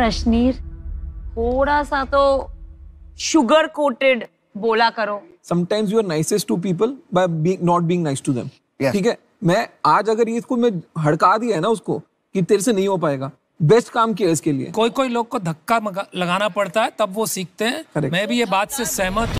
प्रश्नीर थोड़ा सा तो शुगर कोटेड बोला करो sometimes you are nicest to people by not being nice to them ठीक है मैं आज अगर ये इसको मैं हड़का दिया है ना उसको कि तेरे से नहीं हो पाएगा बेस्ट काम किया इसके लिए कोई कोई लोग को धक्का लगाना पड़ता है तब वो सीखते हैं मैं भी ये बात से सहमत